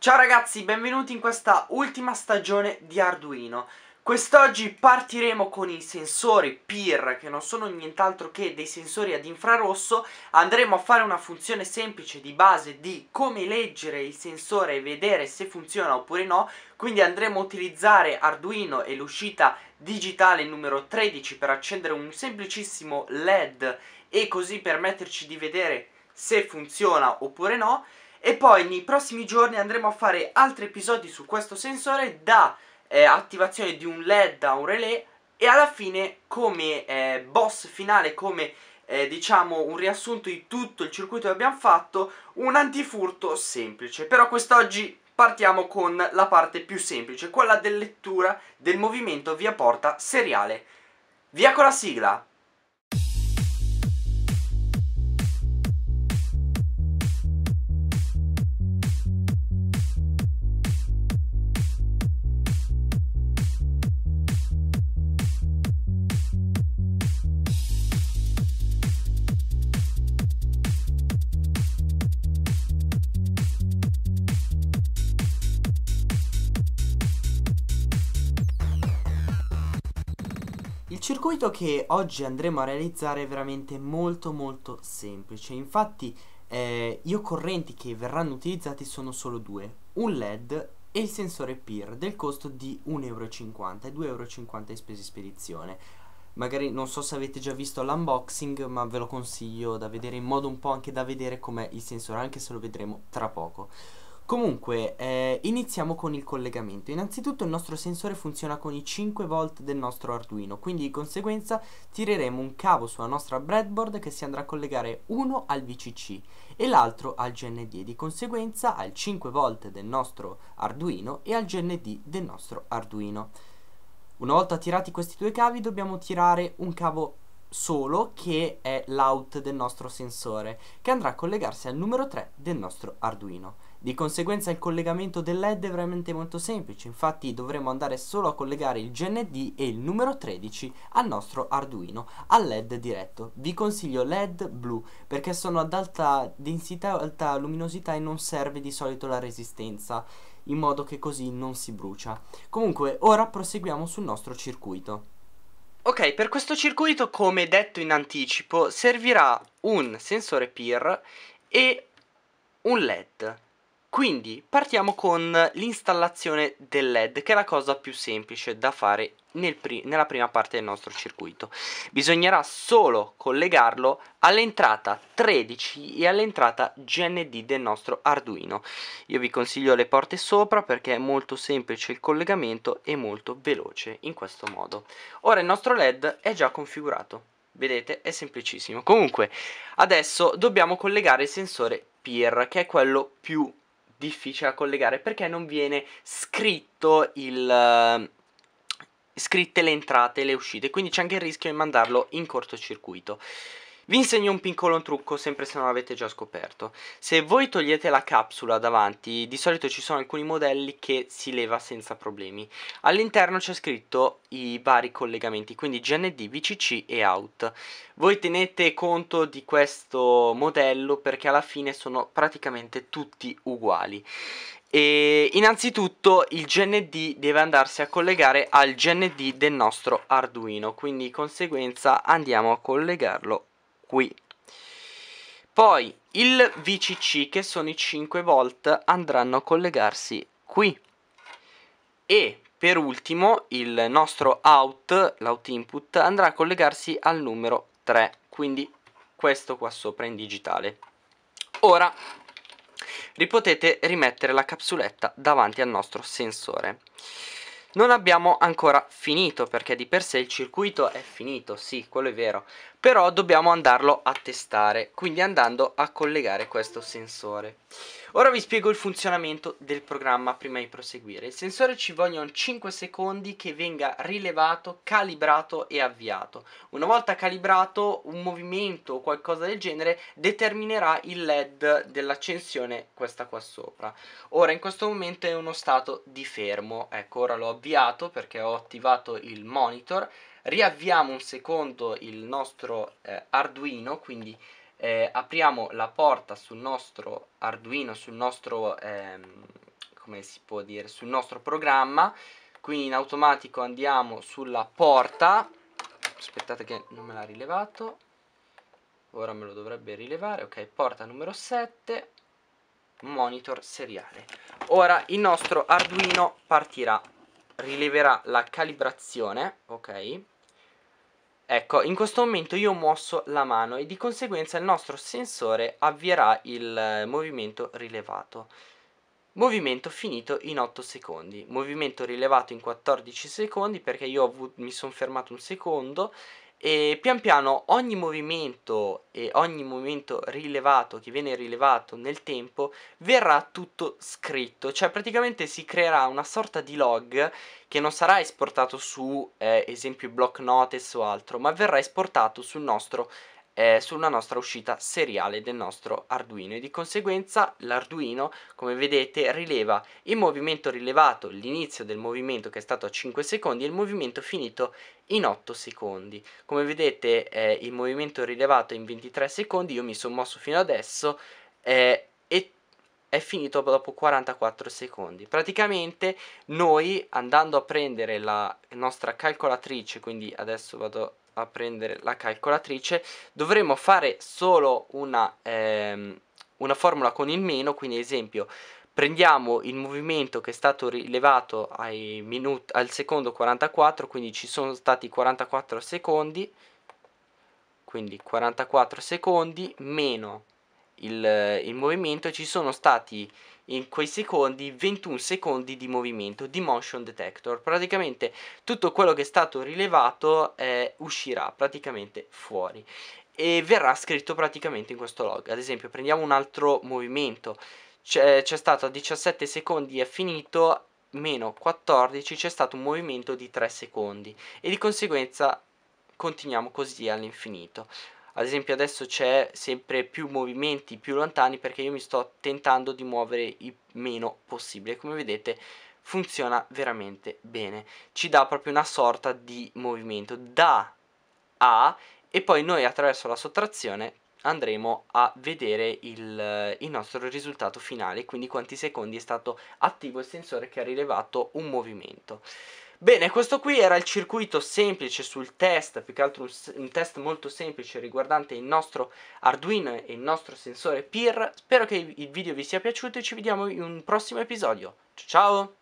Ciao ragazzi, benvenuti in questa ultima stagione di Arduino. Quest'oggi partiremo con i sensori PIR, che non sono nient'altro che dei sensori ad infrarosso. Andremo a fare una funzione semplice di base di come leggere il sensore e vedere se funziona oppure no. Quindi andremo a utilizzare Arduino e l'uscita digitale numero 13 per accendere un semplicissimo LED e così permetterci di vedere se funziona oppure no e poi nei prossimi giorni andremo a fare altri episodi su questo sensore da eh, attivazione di un LED a un relay e alla fine come eh, boss finale, come eh, diciamo un riassunto di tutto il circuito che abbiamo fatto, un antifurto semplice. Però quest'oggi partiamo con la parte più semplice, quella della lettura del movimento via porta seriale. Via con la sigla! Circuito che oggi andremo a realizzare è veramente molto molto semplice, infatti eh, i correnti che verranno utilizzati sono solo due, un LED e il sensore PIR del costo di 1,50 euro e 2,50 euro in spese spedizione. Magari non so se avete già visto l'unboxing, ma ve lo consiglio da vedere in modo un po' anche da vedere com'è il sensore, anche se lo vedremo tra poco. Comunque, eh, iniziamo con il collegamento. Innanzitutto il nostro sensore funziona con i 5 volt del nostro Arduino, quindi di conseguenza tireremo un cavo sulla nostra breadboard che si andrà a collegare uno al VCC e l'altro al GND, di conseguenza al 5 volt del nostro Arduino e al GND del nostro Arduino. Una volta tirati questi due cavi dobbiamo tirare un cavo solo che è l'out del nostro sensore, che andrà a collegarsi al numero 3 del nostro Arduino. Di conseguenza il collegamento del LED è veramente molto semplice, infatti dovremo andare solo a collegare il GND e il numero 13 al nostro Arduino, al LED diretto. Vi consiglio LED blu perché sono ad alta densità e alta luminosità e non serve di solito la resistenza, in modo che così non si brucia. Comunque ora proseguiamo sul nostro circuito. Ok, per questo circuito, come detto in anticipo, servirà un sensore PIR e un LED. Quindi partiamo con l'installazione del LED, che è la cosa più semplice da fare nel pri nella prima parte del nostro circuito. Bisognerà solo collegarlo all'entrata 13 e all'entrata GND del nostro Arduino. Io vi consiglio le porte sopra perché è molto semplice il collegamento e molto veloce in questo modo. Ora il nostro LED è già configurato. Vedete, è semplicissimo. Comunque, adesso dobbiamo collegare il sensore PIR che è quello più difficile da collegare perché non viene scritto il, scritte le entrate e le uscite, quindi c'è anche il rischio di mandarlo in cortocircuito. Vi insegno un piccolo trucco, sempre se non l'avete già scoperto. Se voi togliete la capsula davanti, di solito ci sono alcuni modelli che si leva senza problemi. All'interno c'è scritto i vari collegamenti, quindi GND, VCC e OUT. Voi tenete conto di questo modello perché alla fine sono praticamente tutti uguali. E innanzitutto il GND deve andarsi a collegare al GND del nostro Arduino, quindi di conseguenza andiamo a collegarlo qui. Poi il VCC che sono i 5 volt andranno a collegarsi qui. E per ultimo il nostro out, l'out input, andrà a collegarsi al numero 3, quindi questo qua sopra in digitale. Ora ripotete rimettere la capsuletta davanti al nostro sensore non abbiamo ancora finito perché di per sé il circuito è finito, sì, quello è vero, però dobbiamo andarlo a testare, quindi andando a collegare questo sensore. Ora vi spiego il funzionamento del programma prima di proseguire. Il sensore ci vogliono 5 secondi che venga rilevato, calibrato e avviato. Una volta calibrato un movimento o qualcosa del genere determinerà il led dell'accensione, questa qua sopra. Ora in questo momento è uno stato di fermo, ecco ora l'ho avviato perché ho attivato il monitor, riavviamo un secondo il nostro eh, Arduino, quindi eh, apriamo la porta sul nostro Arduino, sul nostro, ehm, come si può dire, sul nostro programma, quindi in automatico andiamo sulla porta, aspettate che non me l'ha rilevato, ora me lo dovrebbe rilevare, ok, porta numero 7, monitor seriale. Ora il nostro Arduino partirà, rileverà la calibrazione, ok, Ecco, in questo momento io ho mosso la mano e di conseguenza il nostro sensore avvierà il eh, movimento rilevato. Movimento finito in 8 secondi, movimento rilevato in 14 secondi perché io avuto, mi sono fermato un secondo e pian piano ogni movimento e ogni movimento rilevato che viene rilevato nel tempo verrà tutto scritto, cioè praticamente si creerà una sorta di log che non sarà esportato su eh, esempio block notice o altro, ma verrà esportato sul nostro eh, sulla nostra uscita seriale del nostro Arduino e di conseguenza l'Arduino come vedete rileva il movimento rilevato, l'inizio del movimento che è stato a 5 secondi e il movimento finito in 8 secondi. Come vedete eh, il movimento rilevato in 23 secondi, io mi sono mosso fino adesso eh, è finito dopo 44 secondi. Praticamente noi andando a prendere la nostra calcolatrice, quindi adesso vado a prendere la calcolatrice, dovremo fare solo una, ehm, una formula con il meno, quindi esempio prendiamo il movimento che è stato rilevato ai minuti, al secondo 44, quindi ci sono stati 44 secondi, quindi 44 secondi meno il, il movimento ci sono stati in quei secondi 21 secondi di movimento di motion detector praticamente tutto quello che è stato rilevato eh, uscirà praticamente fuori e verrà scritto praticamente in questo log ad esempio prendiamo un altro movimento c'è, stato a 17 secondi è finito meno 14 c'è stato un movimento di 3 secondi e di conseguenza continuiamo così all'infinito ad esempio adesso c'è sempre più movimenti più lontani perché io mi sto tentando di muovere il meno possibile come vedete funziona veramente bene ci dà proprio una sorta di movimento da a e poi noi attraverso la sottrazione andremo a vedere il, il nostro risultato finale, quindi quanti secondi è stato attivo il sensore che ha rilevato un movimento. Bene, questo qui era il circuito semplice sul test, più che altro un, un, test molto semplice riguardante il nostro Arduino e il nostro sensore PIR. Spero che il video vi sia piaciuto e ci vediamo in un prossimo episodio. Ciao!